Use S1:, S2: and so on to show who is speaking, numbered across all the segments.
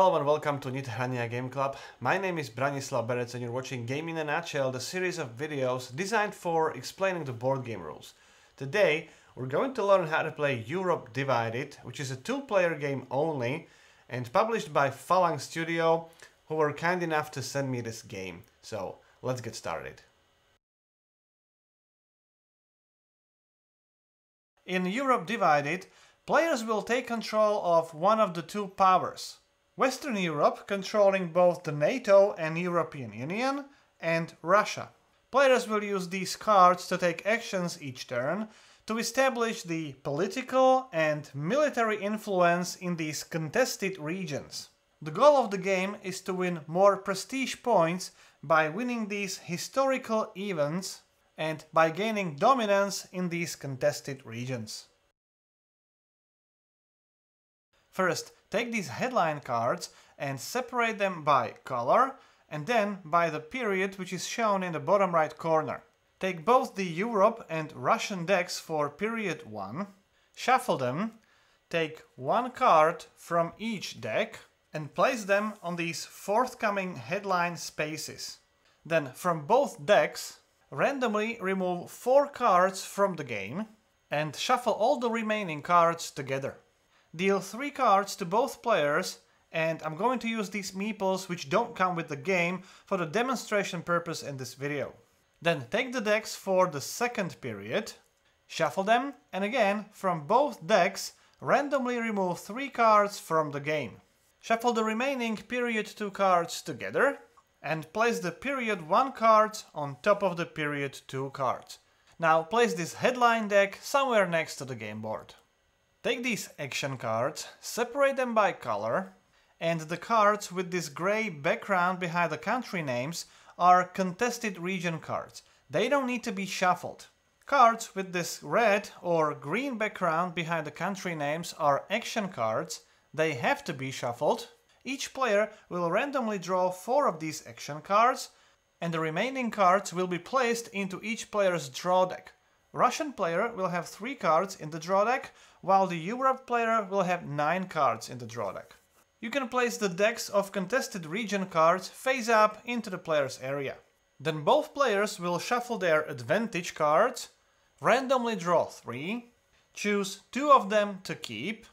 S1: Hello and welcome to Nithrania Game Club. My name is Branislav Berets and you're watching Game in a Nutshell, the series of videos designed for explaining the board game rules. Today, we're going to learn how to play Europe Divided, which is a two-player game only and published by Phalanx Studio, who were kind enough to send me this game. So, let's get started. In Europe Divided, players will take control of one of the two powers, Western Europe controlling both the NATO and European Union, and Russia. Players will use these cards to take actions each turn to establish the political and military influence in these contested regions. The goal of the game is to win more prestige points by winning these historical events and by gaining dominance in these contested regions. First, take these headline cards and separate them by color and then by the period which is shown in the bottom right corner. Take both the Europe and Russian decks for period 1, shuffle them, take one card from each deck and place them on these forthcoming headline spaces. Then from both decks, randomly remove four cards from the game and shuffle all the remaining cards together. Deal 3 cards to both players and I'm going to use these meeples which don't come with the game for the demonstration purpose in this video. Then take the decks for the second period, shuffle them and again from both decks randomly remove 3 cards from the game. Shuffle the remaining period 2 cards together and place the period 1 cards on top of the period 2 cards. Now place this headline deck somewhere next to the game board. Take these action cards, separate them by color, and the cards with this grey background behind the country names are contested region cards. They don't need to be shuffled. Cards with this red or green background behind the country names are action cards. They have to be shuffled. Each player will randomly draw four of these action cards, and the remaining cards will be placed into each player's draw deck. Russian player will have three cards in the draw deck, while the Europe player will have 9 cards in the draw deck. You can place the decks of contested region cards face up into the player's area. Then both players will shuffle their advantage cards, randomly draw 3, choose 2 of them to keep,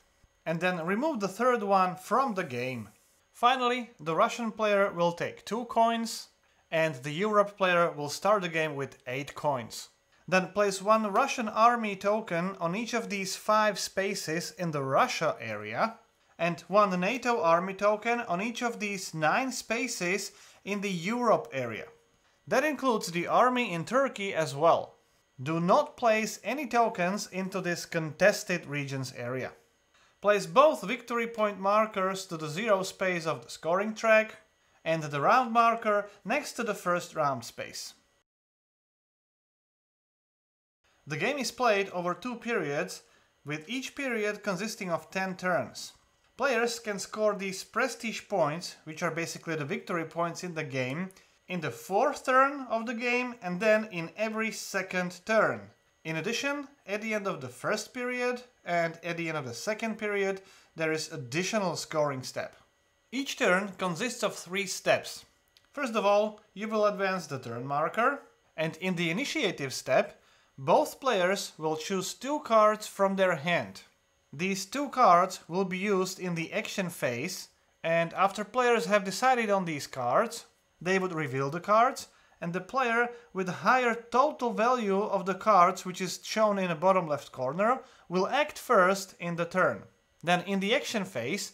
S1: and then remove the third one from the game. Finally, the Russian player will take 2 coins, and the Europe player will start the game with 8 coins. Then place one Russian army token on each of these five spaces in the Russia area and one NATO army token on each of these nine spaces in the Europe area. That includes the army in Turkey as well. Do not place any tokens into this contested regions area. Place both victory point markers to the zero space of the scoring track and the round marker next to the first round space. The game is played over two periods, with each period consisting of 10 turns. Players can score these prestige points, which are basically the victory points in the game, in the fourth turn of the game and then in every second turn. In addition, at the end of the first period and at the end of the second period, there is additional scoring step. Each turn consists of three steps. First of all, you will advance the turn marker, and in the initiative step, both players will choose two cards from their hand. These two cards will be used in the action phase, and after players have decided on these cards, they would reveal the cards, and the player with higher total value of the cards, which is shown in the bottom left corner, will act first in the turn. Then in the action phase,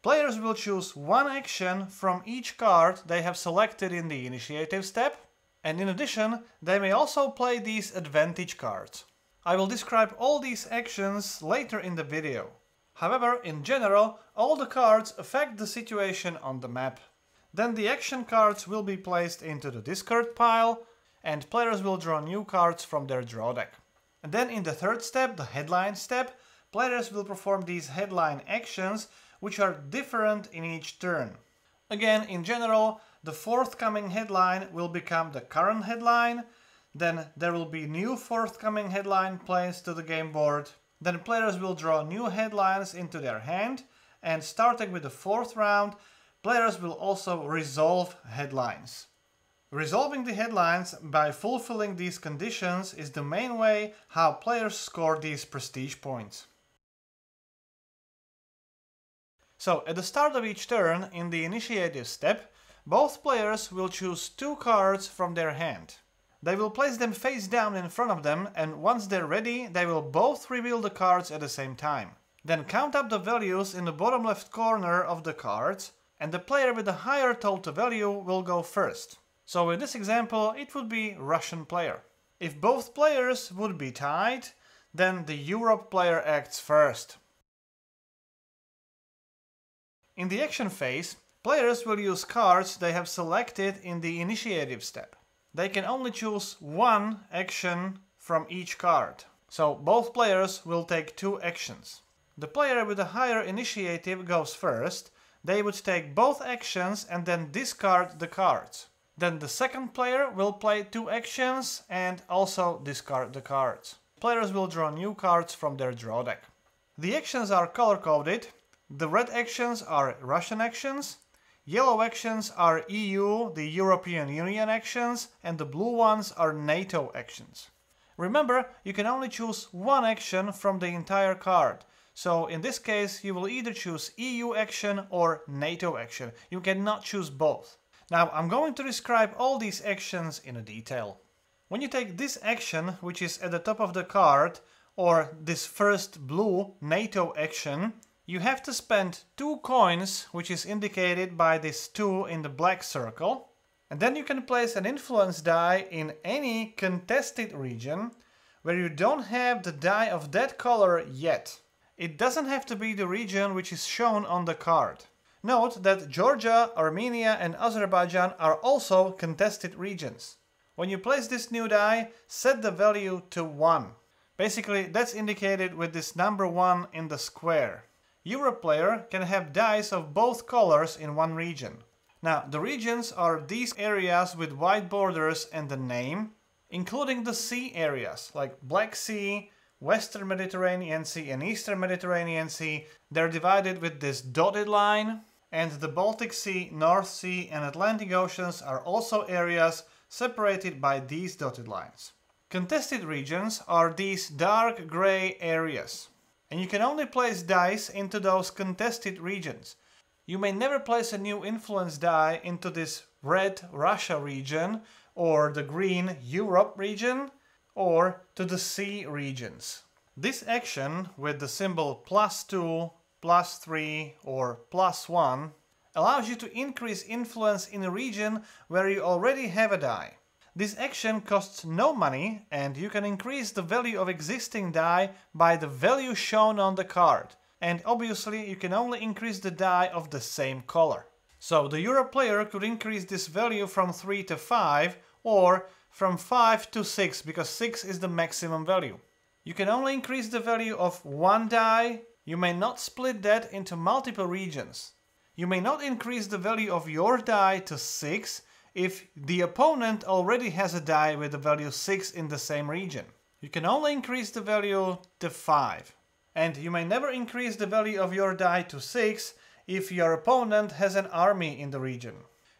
S1: players will choose one action from each card they have selected in the initiative step, and in addition, they may also play these advantage cards. I will describe all these actions later in the video. However, in general, all the cards affect the situation on the map. Then the action cards will be placed into the discard pile, and players will draw new cards from their draw deck. And then in the third step, the headline step, players will perform these headline actions, which are different in each turn. Again, in general, the forthcoming headline will become the current headline, then there will be new forthcoming headline placed to the game board. Then players will draw new headlines into their hand, and starting with the fourth round, players will also resolve headlines. Resolving the headlines by fulfilling these conditions is the main way how players score these prestige points. So, at the start of each turn, in the initiative step, both players will choose two cards from their hand. They will place them face down in front of them and once they're ready, they will both reveal the cards at the same time. Then count up the values in the bottom left corner of the cards and the player with the higher total value will go first. So in this example, it would be Russian player. If both players would be tied, then the Europe player acts first. In the action phase, Players will use cards they have selected in the initiative step. They can only choose one action from each card, so both players will take two actions. The player with a higher initiative goes first, they would take both actions and then discard the cards. Then the second player will play two actions and also discard the cards. Players will draw new cards from their draw deck. The actions are color-coded. The red actions are Russian actions, Yellow actions are EU, the European Union actions, and the blue ones are NATO actions. Remember, you can only choose one action from the entire card. So in this case, you will either choose EU action or NATO action. You cannot choose both. Now, I'm going to describe all these actions in detail. When you take this action, which is at the top of the card, or this first blue NATO action, you have to spend two coins, which is indicated by this two in the black circle. And then you can place an influence die in any contested region where you don't have the die of that color yet. It doesn't have to be the region which is shown on the card. Note that Georgia, Armenia and Azerbaijan are also contested regions. When you place this new die, set the value to 1. Basically, that's indicated with this number 1 in the square. Your player can have dice of both colors in one region. Now, the regions are these areas with white borders and the name, including the sea areas like Black Sea, Western Mediterranean Sea and Eastern Mediterranean Sea. They're divided with this dotted line and the Baltic Sea, North Sea and Atlantic Oceans are also areas separated by these dotted lines. Contested regions are these dark grey areas and you can only place dice into those contested regions. You may never place a new influence die into this red Russia region, or the green Europe region, or to the sea regions. This action with the symbol plus 2, plus 3 or plus 1 allows you to increase influence in a region where you already have a die. This action costs no money and you can increase the value of existing die by the value shown on the card. And obviously you can only increase the die of the same color. So the Euro player could increase this value from 3 to 5 or from 5 to 6 because 6 is the maximum value. You can only increase the value of one die, you may not split that into multiple regions. You may not increase the value of your die to 6 if the opponent already has a die with the value 6 in the same region. You can only increase the value to 5. And you may never increase the value of your die to 6 if your opponent has an army in the region.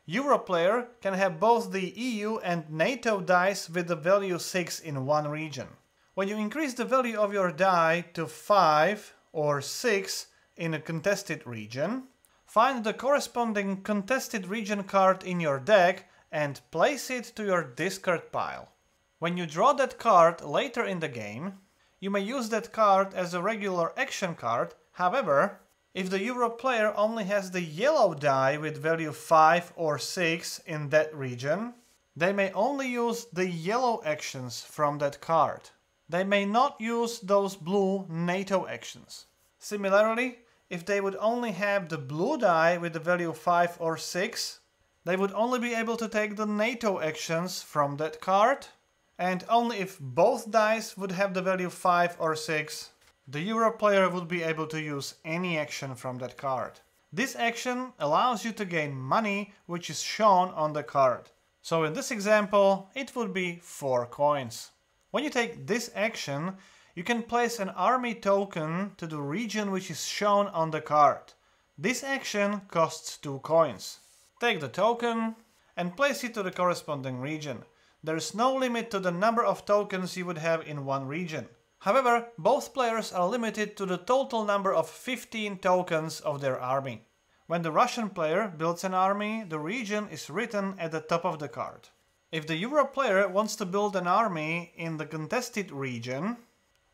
S1: Europlayer can have both the EU and NATO dice with the value 6 in one region. When you increase the value of your die to 5 or 6 in a contested region, Find the corresponding contested region card in your deck and place it to your discard pile. When you draw that card later in the game, you may use that card as a regular action card, however, if the Euro player only has the yellow die with value 5 or 6 in that region, they may only use the yellow actions from that card. They may not use those blue NATO actions. Similarly, if they would only have the blue die with the value 5 or 6, they would only be able to take the NATO actions from that card. And only if both dice would have the value 5 or 6, the Euro player would be able to use any action from that card. This action allows you to gain money, which is shown on the card. So in this example, it would be 4 coins. When you take this action, you can place an army token to the region which is shown on the card. This action costs 2 coins. Take the token and place it to the corresponding region. There is no limit to the number of tokens you would have in one region. However, both players are limited to the total number of 15 tokens of their army. When the Russian player builds an army, the region is written at the top of the card. If the Euro player wants to build an army in the contested region,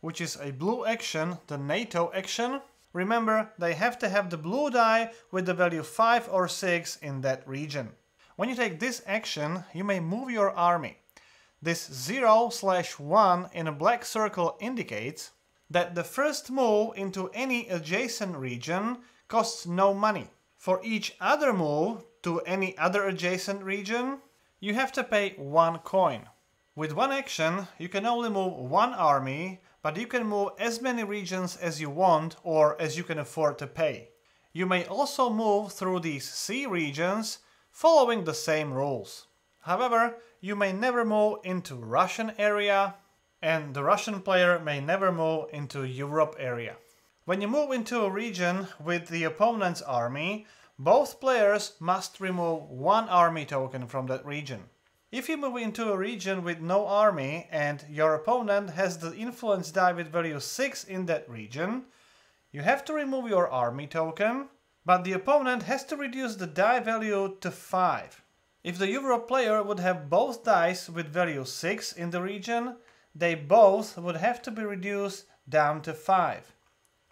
S1: which is a blue action, the NATO action. Remember, they have to have the blue die with the value 5 or 6 in that region. When you take this action, you may move your army. This 0 slash 1 in a black circle indicates that the first move into any adjacent region costs no money. For each other move to any other adjacent region, you have to pay one coin. With one action, you can only move one army but you can move as many regions as you want or as you can afford to pay. You may also move through these sea regions following the same rules. However, you may never move into Russian area and the Russian player may never move into Europe area. When you move into a region with the opponent's army, both players must remove one army token from that region. If you move into a region with no army and your opponent has the influence die with value 6 in that region, you have to remove your army token, but the opponent has to reduce the die value to 5. If the Euro player would have both dice with value 6 in the region, they both would have to be reduced down to 5.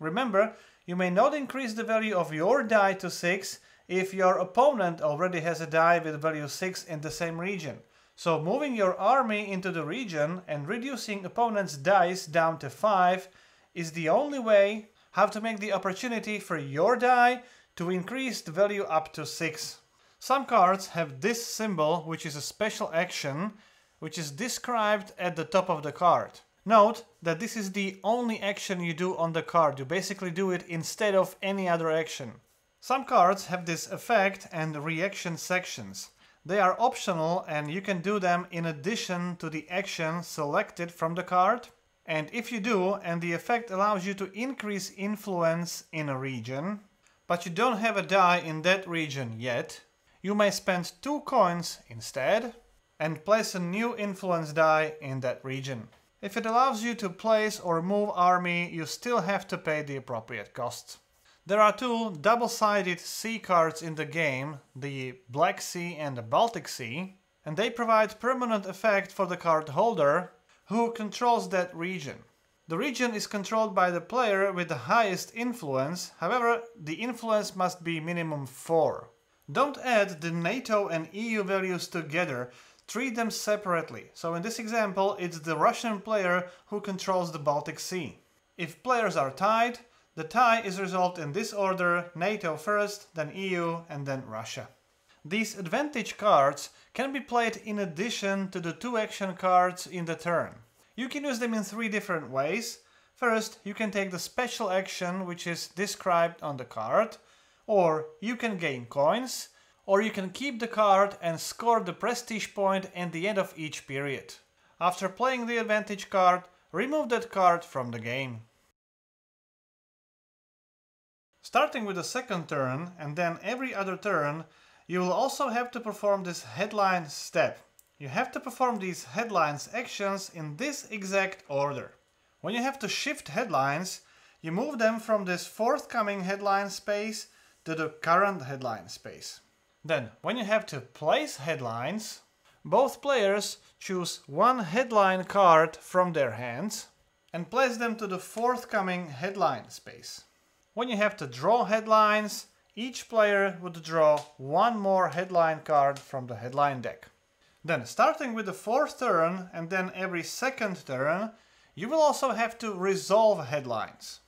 S1: Remember, you may not increase the value of your die to 6 if your opponent already has a die with value 6 in the same region. So moving your army into the region and reducing opponent's dice down to 5 is the only way how to make the opportunity for your die to increase the value up to 6. Some cards have this symbol which is a special action which is described at the top of the card. Note that this is the only action you do on the card, you basically do it instead of any other action. Some cards have this effect and reaction sections. They are optional and you can do them in addition to the action selected from the card. And if you do, and the effect allows you to increase influence in a region, but you don't have a die in that region yet, you may spend two coins instead and place a new influence die in that region. If it allows you to place or move army, you still have to pay the appropriate costs. There are two double-sided sea cards in the game, the Black Sea and the Baltic Sea, and they provide permanent effect for the card holder, who controls that region. The region is controlled by the player with the highest influence, however, the influence must be minimum 4. Don't add the NATO and EU values together, treat them separately. So in this example, it's the Russian player who controls the Baltic Sea. If players are tied, the tie is resolved in this order, NATO first, then EU, and then Russia. These advantage cards can be played in addition to the two action cards in the turn. You can use them in three different ways. First, you can take the special action which is described on the card, or you can gain coins, or you can keep the card and score the prestige point at the end of each period. After playing the advantage card, remove that card from the game. Starting with the second turn and then every other turn, you will also have to perform this headline step. You have to perform these headlines actions in this exact order. When you have to shift headlines, you move them from this forthcoming headline space to the current headline space. Then, when you have to place headlines, both players choose one headline card from their hands and place them to the forthcoming headline space when you have to draw headlines, each player would draw one more headline card from the headline deck. Then, starting with the fourth turn and then every second turn, you will also have to resolve headlines.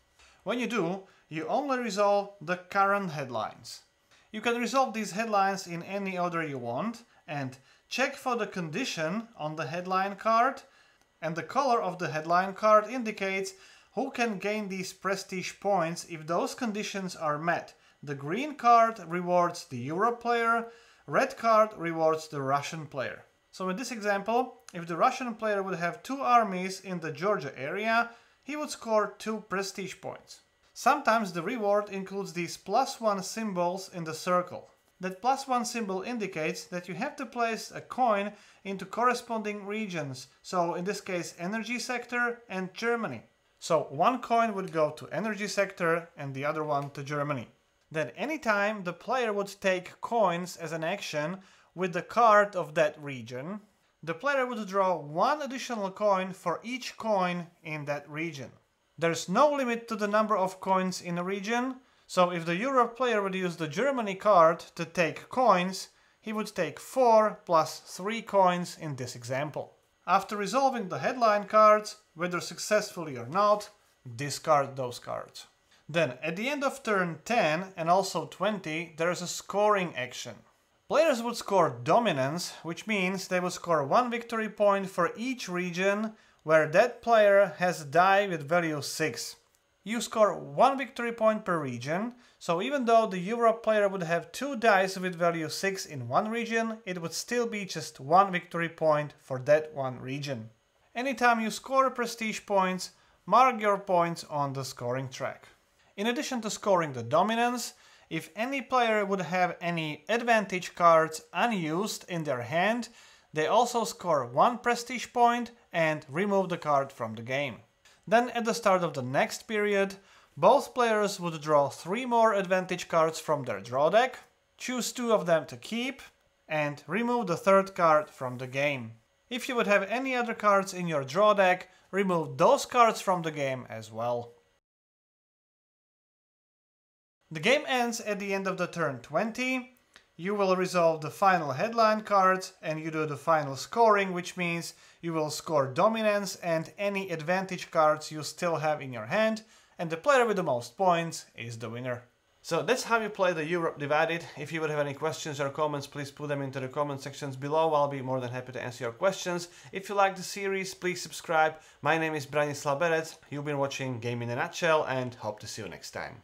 S1: When you do, you only resolve the current headlines. You can resolve these headlines in any order you want and check for the condition on the headline card and the color of the headline card indicates who can gain these prestige points if those conditions are met. The green card rewards the Euro player, red card rewards the Russian player. So in this example, if the Russian player would have two armies in the Georgia area, he would score two prestige points. Sometimes the reward includes these plus one symbols in the circle. That plus one symbol indicates that you have to place a coin into corresponding regions, so in this case energy sector and Germany. So one coin would go to energy sector and the other one to Germany. Then anytime the player would take coins as an action with the card of that region, the player would draw one additional coin for each coin in that region. There's no limit to the number of coins in a region, so if the Europe player would use the Germany card to take coins, he would take 4 plus 3 coins in this example. After resolving the headline cards, whether successfully or not, discard those cards. Then, at the end of turn 10 and also 20, there is a scoring action. Players would score dominance, which means they would score one victory point for each region where that player has a die with value 6 you score one victory point per region, so even though the Europe player would have two dice with value 6 in one region, it would still be just one victory point for that one region. Anytime you score prestige points, mark your points on the scoring track. In addition to scoring the dominance, if any player would have any advantage cards unused in their hand, they also score one prestige point and remove the card from the game. Then at the start of the next period, both players would draw three more advantage cards from their draw deck, choose two of them to keep, and remove the third card from the game. If you would have any other cards in your draw deck, remove those cards from the game as well. The game ends at the end of the turn 20, you will resolve the final headline cards and you do the final scoring, which means you will score dominance and any advantage cards you still have in your hand, and the player with the most points is the winner. So that's how you play the Europe Divided. If you would have any questions or comments, please put them into the comment sections below. I'll be more than happy to answer your questions. If you like the series, please subscribe. My name is Branislav Berec. You've been watching Game in a Nutshell and hope to see you next time.